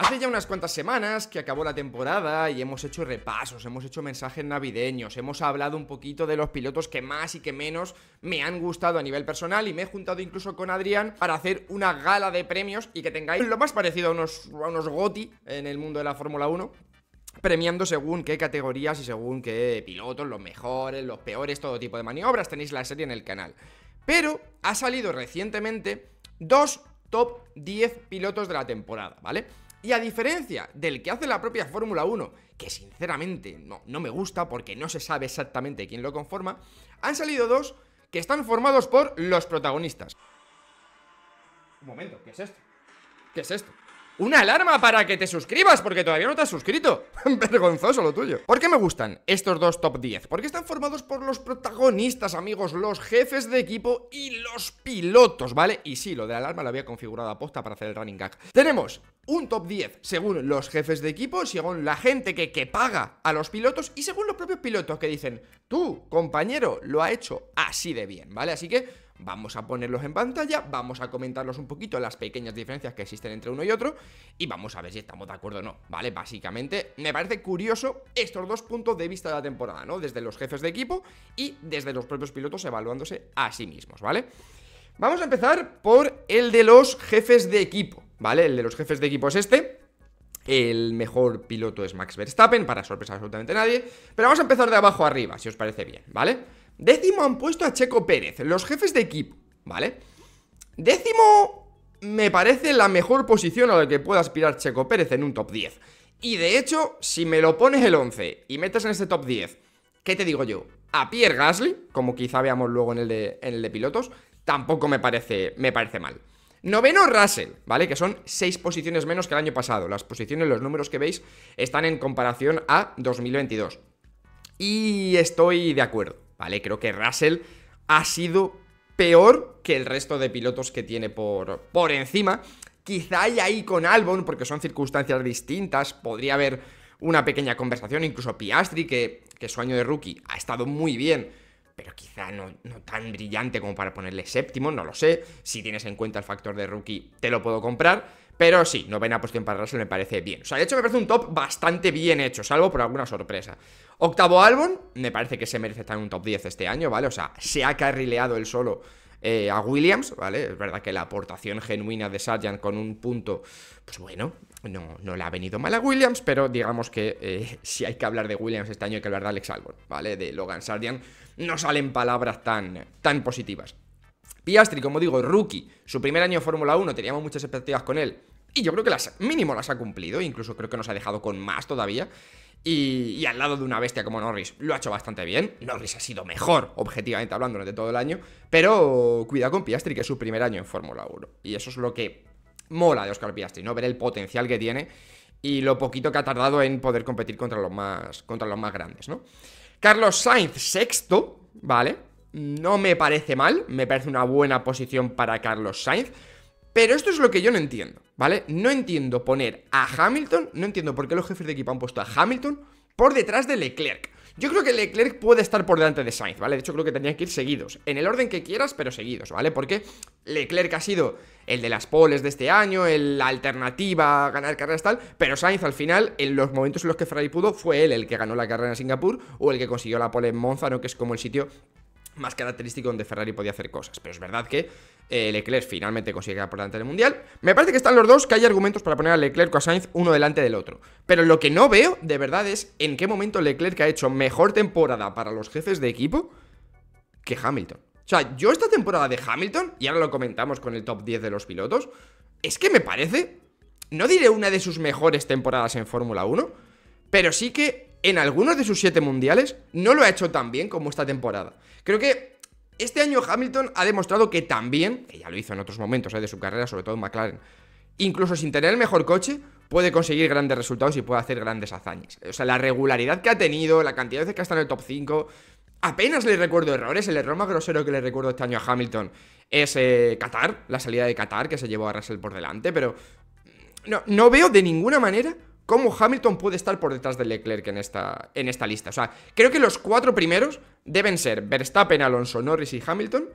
Hace ya unas cuantas semanas que acabó la temporada y hemos hecho repasos, hemos hecho mensajes navideños, hemos hablado un poquito de los pilotos que más y que menos me han gustado a nivel personal y me he juntado incluso con Adrián para hacer una gala de premios y que tengáis lo más parecido a unos, unos GOTI en el mundo de la Fórmula 1 premiando según qué categorías y según qué pilotos, los mejores, los peores, todo tipo de maniobras, tenéis la serie en el canal. Pero ha salido recientemente dos top 10 pilotos de la temporada, ¿vale? Y a diferencia del que hace la propia Fórmula 1, que sinceramente no, me gusta porque no se sabe exactamente quién lo conforma, han salido dos que están formados por los protagonistas. Un momento, ¿qué es esto? ¿Qué es esto? una alarma para que te suscribas, porque todavía no te has suscrito. Vergonzoso lo tuyo. ¿Por qué me gustan estos dos top 10? Porque están formados por los protagonistas, amigos, los jefes de equipo y los pilotos, ¿vale? Y sí, lo de la alarma lo había configurado a posta para hacer el running gag. Tenemos un top 10 según los jefes de equipo, según la gente que, que paga a los pilotos y según los propios pilotos que dicen, tú, compañero, lo ha hecho así de bien, ¿vale? Así que Vamos a ponerlos en pantalla, vamos a comentarlos un poquito, las pequeñas diferencias que existen entre uno y otro, y vamos a ver si estamos de acuerdo o no, ¿vale? Básicamente, me parece curioso estos dos puntos de vista de la temporada, ¿no? Desde los jefes de equipo y desde los propios pilotos evaluándose a sí mismos, ¿vale? Vamos a empezar por el de los jefes de equipo, ¿vale? El de los jefes de equipo es este. El mejor piloto es Max Verstappen, para sorpresa absolutamente nadie. Pero vamos a empezar de abajo arriba, si os parece bien, ¿vale? Décimo han puesto a Checo Pérez, los jefes de equipo, ¿vale? Décimo me parece la mejor posición a la que pueda aspirar Checo Pérez en un top 10. Y de hecho, si me lo pones el 11 y metes en este top 10, ¿qué te digo yo? A Pierre Gasly, como quizá veamos luego en el de, pilotos, tampoco me parece, me parece mal. Noveno Russell, ¿vale? Que son seis posiciones menos que el año pasado. Las posiciones, los números que veis, están en comparación a 2022. Y estoy de acuerdo. ¿vale? Creo que Russell ha sido peor que el resto de pilotos que tiene por, por encima. Quizá hay ahí con Albon, porque son circunstancias distintas, podría haber una pequeña conversación, incluso Piastri, que, que su año de rookie ha estado muy bien, pero quizá no, no, tan brillante como para ponerle séptimo, no lo sé. Si tienes en cuenta el factor de rookie, te lo puedo comprar. Pero sí, novena posición para Russell me parece bien. O sea, de hecho me parece un top bastante bien hecho, salvo por alguna sorpresa. Octavo álbum, me parece que se merece estar en un top 10 este año, ¿vale? O sea, se ha carrileado el solo eh, a Williams, ¿vale? Es verdad que la aportación genuina de Sargent con un punto, pues bueno, no, no le ha venido mal a Williams, pero digamos que eh, si hay que hablar de Williams este año que hablar de Alex Albon, ¿vale? De Logan Sargent, no salen palabras tan, tan positivas. Piastri, como digo, rookie, su primer año en Fórmula 1, teníamos muchas expectativas con él. Y yo creo que las mínimo las ha cumplido, incluso creo que nos ha dejado con más todavía. Y, al lado de una bestia como Norris lo ha hecho bastante bien. Norris ha sido mejor, objetivamente hablando, durante todo el año. Pero cuidado con Piastri, que es su primer año en Fórmula 1. Y eso es lo que mola de Oscar Piastri, ¿no? Ver el potencial que tiene y lo poquito que ha tardado en poder competir contra los más, contra los más grandes, ¿no? Carlos Sainz, sexto, ¿vale? no me parece mal, me parece una buena posición para Carlos Sainz, pero esto es lo que yo no entiendo, ¿vale? No entiendo poner a Hamilton, no entiendo por qué los jefes de equipo han puesto a Hamilton por detrás de Leclerc. Yo creo que Leclerc puede estar por delante de Sainz, ¿vale? De hecho, creo que tendrían que ir seguidos. En el orden que quieras, pero seguidos, ¿vale? Porque Leclerc ha sido el de las poles de este año, el, la alternativa a ganar carreras tal, pero Sainz al final, en los momentos en los que Ferrari pudo, fue él el que ganó la carrera en Singapur o el que consiguió la pole en Monza, Que es como el sitio más característico donde Ferrari podía hacer cosas. Pero es verdad que eh, Leclerc finalmente consigue quedar por delante del Mundial. Me parece que están los dos, que hay argumentos para poner a Leclerc o a Sainz uno delante del otro. Pero lo que no veo, de verdad, es en qué momento Leclerc ha hecho mejor temporada para los jefes de equipo que Hamilton. O sea, yo esta temporada de Hamilton, y ahora lo comentamos con el top 10 de los pilotos, es que me parece, no diré una de sus mejores temporadas en Fórmula 1, pero sí que en algunos de sus siete mundiales no lo ha hecho tan bien como esta temporada. Creo que este año Hamilton ha demostrado que también, que ya lo hizo en otros momentos ¿eh? de su carrera, sobre todo en McLaren, incluso sin tener el mejor coche, puede conseguir grandes resultados y puede hacer grandes hazañas. O sea, la regularidad que ha tenido, la cantidad de veces que ha estado en el top 5, apenas le recuerdo errores. El error más grosero que le recuerdo este año a Hamilton es eh, Qatar, la salida de Qatar que se llevó a Russell por delante, pero no veo de ninguna manera cómo Hamilton puede estar por detrás de Leclerc en esta, en esta lista. O sea, creo que los cuatro primeros deben ser Verstappen, Alonso, Norris y Hamilton,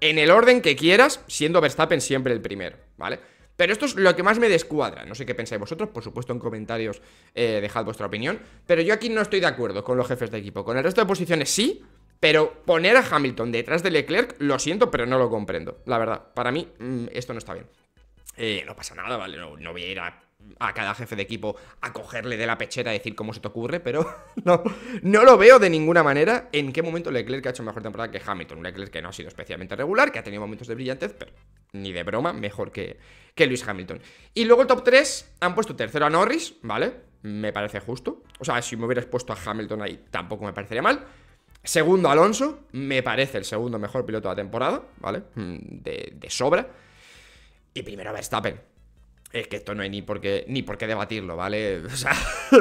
en el orden que quieras, siendo Verstappen siempre el primero, ¿vale? Pero esto es lo que más me descuadra. No sé qué pensáis vosotros, por supuesto en comentarios eh, dejad vuestra opinión. Pero yo aquí no estoy de acuerdo con los jefes de equipo. Con el resto de posiciones sí, pero poner a Hamilton detrás de Leclerc, lo siento, pero no lo comprendo. La verdad, para mí mm, esto no está bien. Eh, no pasa nada, ¿vale? No, no voy a ir a a cada jefe de equipo a cogerle de la pechera y decir cómo se te ocurre, pero no, no lo veo de ninguna manera en qué momento Leclerc ha hecho mejor temporada que Hamilton. Leclerc que no ha sido especialmente regular, que ha tenido momentos de brillantez, pero ni de broma, mejor que, que Lewis Hamilton. Y luego el top 3 han puesto tercero a Norris, ¿vale? Me parece justo. O sea, si me hubieras puesto a Hamilton ahí tampoco me parecería mal. Segundo Alonso, me parece el segundo mejor piloto de la temporada, ¿vale? Mm, de, de sobra. Y primero Verstappen es que esto no hay ni por qué, ni por qué debatirlo, ¿vale? O sea,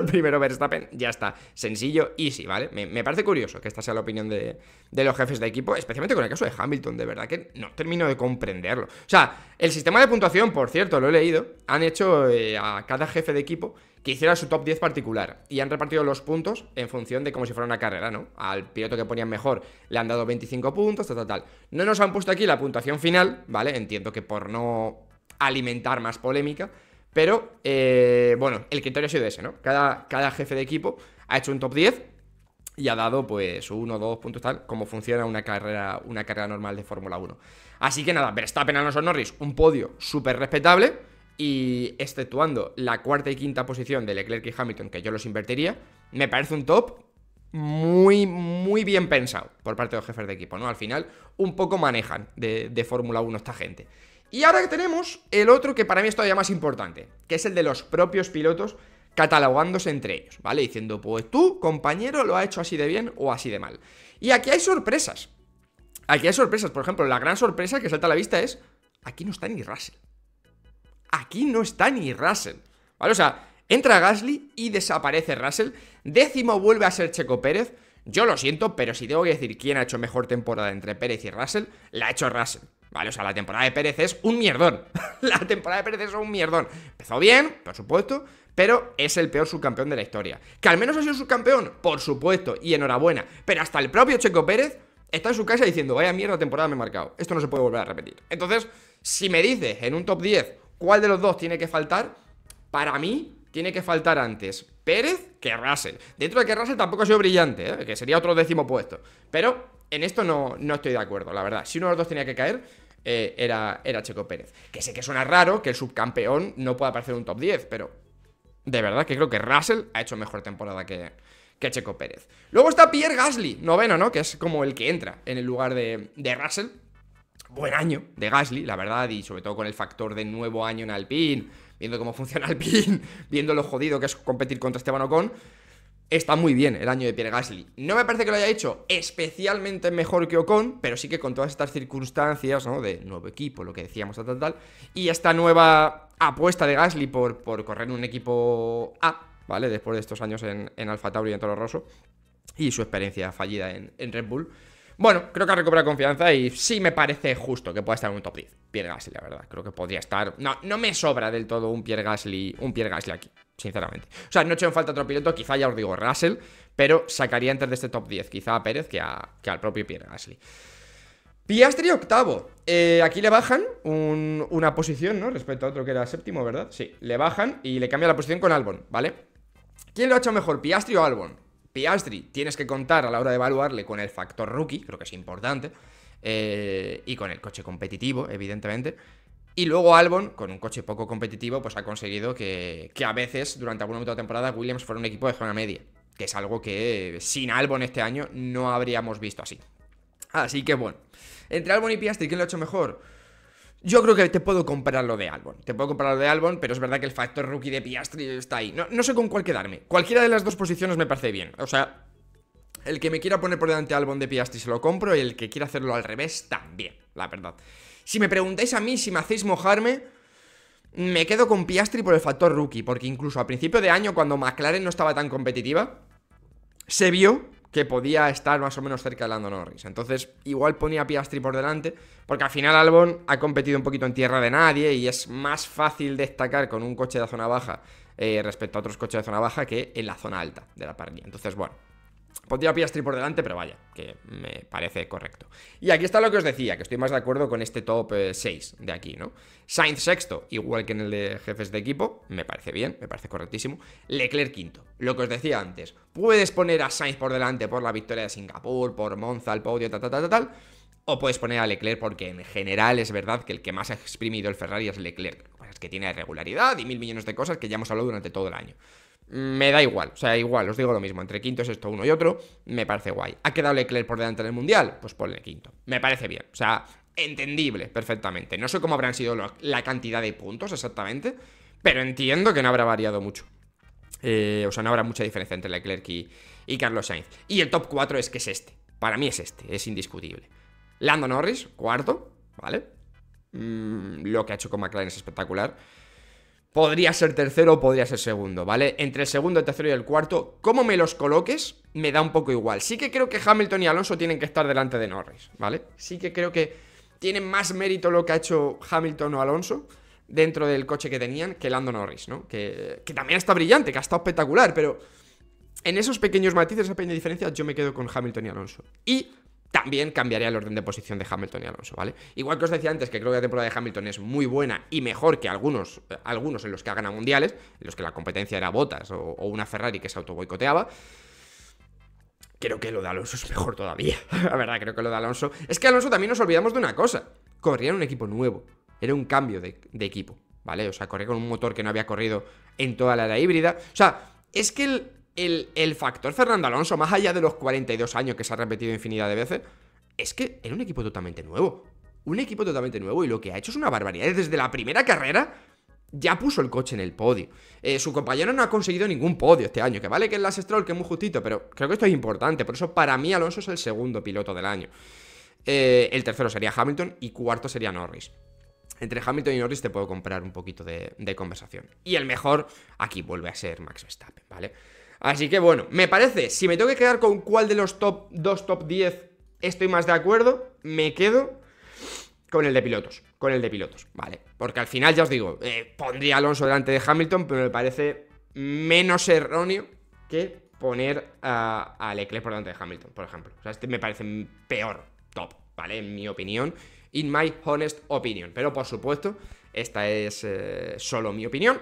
primero Verstappen, ya está. Sencillo, easy, ¿vale? Me, parece curioso que esta sea la opinión de, los jefes de equipo, especialmente con el caso de Hamilton, de verdad que no termino de comprenderlo. O sea, el sistema de puntuación, por cierto, lo he leído, han hecho eh, a cada jefe de equipo que hiciera su top 10 particular y han repartido los puntos en función de como si fuera una carrera, ¿no? Al piloto que ponían mejor le han dado 25 puntos, tal, tal, tal. No nos han puesto aquí la puntuación final, ¿vale? Entiendo que por no alimentar más polémica. Pero, eh, bueno, el criterio ha sido ese, ¿no? Cada, cada jefe de equipo ha hecho un top 10 y ha dado pues uno dos puntos tal, como funciona una carrera, una carrera normal de Fórmula 1. Así que nada, Verstappen, Alonso, Norris, un podio súper respetable y exceptuando la cuarta y quinta posición de Leclerc y Hamilton, que yo los invertiría, me parece un top muy, muy bien pensado por parte de los jefes de equipo, ¿no? Al final, un poco manejan de, de Fórmula 1 esta gente. Y ahora que tenemos el otro que para mí es todavía más importante, que es el de los propios pilotos catalogándose entre ellos, ¿vale? Diciendo, pues tú, compañero, lo ha hecho así de bien o así de mal. Y aquí hay sorpresas. Aquí hay sorpresas. Por ejemplo, la gran sorpresa que salta a la vista es, aquí no está ni Russell. Aquí no está ni Russell. ¿Vale? O sea, entra Gasly y desaparece Russell. Décimo vuelve a ser Checo Pérez. Yo lo siento, pero si tengo que decir quién ha hecho mejor temporada entre Pérez y Russell, la ha hecho Russell. ¿vale? O sea, la temporada de Pérez es un mierdón. la temporada de Pérez es un mierdón. Empezó bien, por supuesto, pero es el peor subcampeón de la historia. ¿Que al menos ha sido subcampeón? Por supuesto, y enhorabuena. Pero hasta el propio Checo Pérez está en su casa diciendo, vaya mierda temporada me he marcado. Esto no se puede volver a repetir. Entonces, si me dices en un top 10 cuál de los dos tiene que faltar, para mí tiene que faltar antes Pérez que Russell. Dentro de que Russell tampoco ha sido brillante, ¿eh? que sería otro décimo puesto. Pero en esto no, no estoy de acuerdo, la verdad. Si uno de los dos tenía que caer, eh, era, Checo Pérez. Que sé que suena raro que el subcampeón no pueda aparecer en un top 10, pero de verdad que creo que Russell ha hecho mejor temporada que, Checo Pérez. Luego está Pierre Gasly, noveno, ¿no? Que es como el que entra en el lugar de, de Russell. Buen año de Gasly, la verdad, y sobre todo con el factor de nuevo año en Alpine, viendo cómo funciona Alpine, viendo lo jodido que es competir contra Esteban Ocon está muy bien el año de Pierre Gasly. No me parece que lo haya hecho especialmente mejor que Ocon, pero sí que con todas estas circunstancias, ¿no? De nuevo equipo, lo que decíamos, tal, tal, Y esta nueva apuesta de Gasly por, por correr un equipo A, ¿vale? Después de estos años en, en Alfa Tauri y en Toro Rosso. Y su experiencia fallida en, en Red Bull bueno, creo que ha recuperado confianza y sí me parece justo que pueda estar en un top 10. Pierre Gasly, la verdad. Creo que podría estar. No, no me sobra del todo un Pierre Gasly, un Pierre aquí, sinceramente. O sea, no he hecho en falta otro piloto, quizá ya os digo Russell, pero sacaría antes de este top 10, quizá a Pérez que, al propio Pierre Gasly. Piastri octavo. Eh, aquí le bajan una posición, ¿no? Respecto a otro que era séptimo, ¿verdad? Sí, le bajan y le cambia la posición con Albon, ¿vale? ¿Quién lo ha hecho mejor, Piastri o Albon? Piastri tienes que contar a la hora de evaluarle con el factor rookie, creo que es importante, eh, y con el coche competitivo, evidentemente. Y luego Albon, con un coche poco competitivo, pues ha conseguido que, que a veces, durante alguna momento de temporada, Williams fuera un equipo de zona media, que es algo que sin Albon este año no habríamos visto así. Así que bueno, entre Albon y Piastri, ¿quién lo ha hecho mejor? Yo creo que te puedo comprar lo de Albon. Te puedo comprar lo de Albon, pero es verdad que el factor rookie de Piastri está ahí. No, sé con cuál quedarme. Cualquiera de las dos posiciones me parece bien. O sea, el que me quiera poner por delante Albon de Piastri se lo compro y el que quiera hacerlo al revés también, la verdad. Si me preguntáis a mí, si me hacéis mojarme, me quedo con Piastri por el factor rookie, porque incluso a principio de año, cuando McLaren no estaba tan competitiva, se vio que podía estar más o menos cerca de Lando Norris. Entonces, igual ponía Piastri por delante, porque al final Albon ha competido un poquito en tierra de nadie y es más fácil destacar con un coche de zona baja eh, respecto a otros coches de zona baja que en la zona alta de la parrilla. Entonces, bueno, Pondría a Piastri por delante, pero vaya, que me parece correcto. Y aquí está lo que os decía, que estoy más de acuerdo con este top 6 eh, de aquí, ¿no? Sainz sexto, igual que en el de jefes de equipo, me parece bien, me parece correctísimo. Leclerc quinto, lo que os decía antes, puedes poner a Sainz por delante por la victoria de Singapur, por Monza, el podio, tal, tal, tal, tal, O puedes poner a Leclerc porque en general es verdad que el que más ha exprimido el Ferrari es Leclerc. es que tiene irregularidad y mil millones de cosas que ya hemos hablado durante todo el año me da igual, o sea, igual, os digo lo mismo, entre quinto, esto uno y otro, me parece guay. ¿Ha quedado Leclerc por delante del Mundial? Pues ponle quinto, me parece bien, o sea, entendible perfectamente. No sé cómo habrán sido la cantidad de puntos exactamente, pero entiendo que no habrá variado mucho. Eh, o sea, no habrá mucha diferencia entre Leclerc y, Carlos Sainz. Y el top 4 es que es este, para mí es este, es indiscutible. Lando Norris, cuarto, ¿vale? Mm, lo que ha hecho con McLaren es espectacular. Podría ser tercero o podría ser segundo, ¿vale? Entre el segundo, el tercero y el cuarto, ¿cómo me los coloques? Me da un poco igual. Sí que creo que Hamilton y Alonso tienen que estar delante de Norris, ¿vale? Sí que creo que tienen más mérito lo que ha hecho Hamilton o Alonso dentro del coche que tenían que Lando Norris, ¿no? Que, que también está brillante, que ha estado espectacular, pero en esos pequeños matices, esa pequeña diferencia, yo me quedo con Hamilton y Alonso. Y también cambiaría el orden de posición de Hamilton y Alonso, ¿vale? Igual que os decía antes que creo que la temporada de Hamilton es muy buena y mejor que algunos, eh, algunos en los que ha ganado mundiales, en los que la competencia era botas o, una Ferrari que se autoboicoteaba creo que lo de Alonso es mejor todavía. La verdad, creo que lo de Alonso. Es que Alonso también nos olvidamos de una cosa: corría en un equipo nuevo. Era un cambio de, de, equipo, ¿vale? O sea, corría con un motor que no había corrido en toda la era híbrida. O sea, es que el, el, factor Fernando Alonso, más allá de los 42 años que se ha repetido infinidad de veces, es que era un equipo totalmente nuevo. Un equipo totalmente nuevo y lo que ha hecho es una barbaridad. Desde la primera carrera ya puso el coche en el podio. Eh, su compañero no ha conseguido ningún podio este año, que vale que es las Stroll, que es muy justito, pero creo que esto es importante. Por eso para mí Alonso es el segundo piloto del año. Eh, el tercero sería Hamilton y cuarto sería Norris. Entre Hamilton y Norris te puedo comprar un poquito de conversación. Y el mejor aquí vuelve a ser Max Verstappen, ¿vale? Así que bueno, me parece, si me tengo que quedar con cuál de los top 2, top 10 estoy más de acuerdo, me quedo con el de pilotos, con el de pilotos, ¿vale? Porque al final, ya os digo, eh, pondría a Alonso delante de Hamilton, pero me parece menos erróneo que poner a, Leclerc por delante de Hamilton, por ejemplo. O sea, este me parece peor top, ¿vale? En mi opinión, in my honest opinion. Pero por supuesto, esta es eh, solo mi opinión.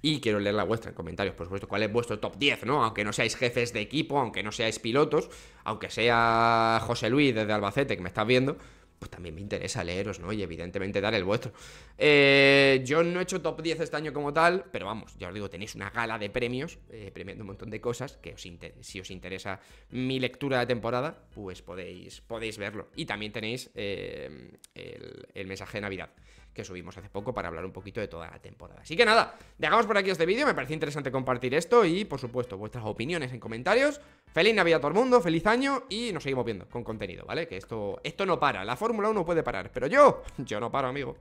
Y quiero leer la vuestra en comentarios, por supuesto, cuál es vuestro top 10, ¿no? Aunque no seáis jefes de equipo, aunque no seáis pilotos, aunque sea José Luis desde Albacete que me estás viendo, pues también me interesa leeros, ¿no? Y evidentemente dar el vuestro. Eh, yo no he hecho top 10 este año como tal, pero vamos, ya os digo, tenéis una gala de premios, eh, premiando un montón de cosas, que si os interesa mi lectura de temporada, pues podéis, podéis verlo. Y también tenéis eh, el mensaje de Navidad que subimos hace poco para hablar un poquito de toda la temporada. Así que nada, dejamos por aquí este vídeo, me pareció interesante compartir esto y por supuesto vuestras opiniones en comentarios. Feliz Navidad a todo el mundo, feliz año y nos seguimos viendo con contenido, ¿vale? Que esto, esto no para, la Fórmula 1 puede parar, pero yo, yo no paro, amigo.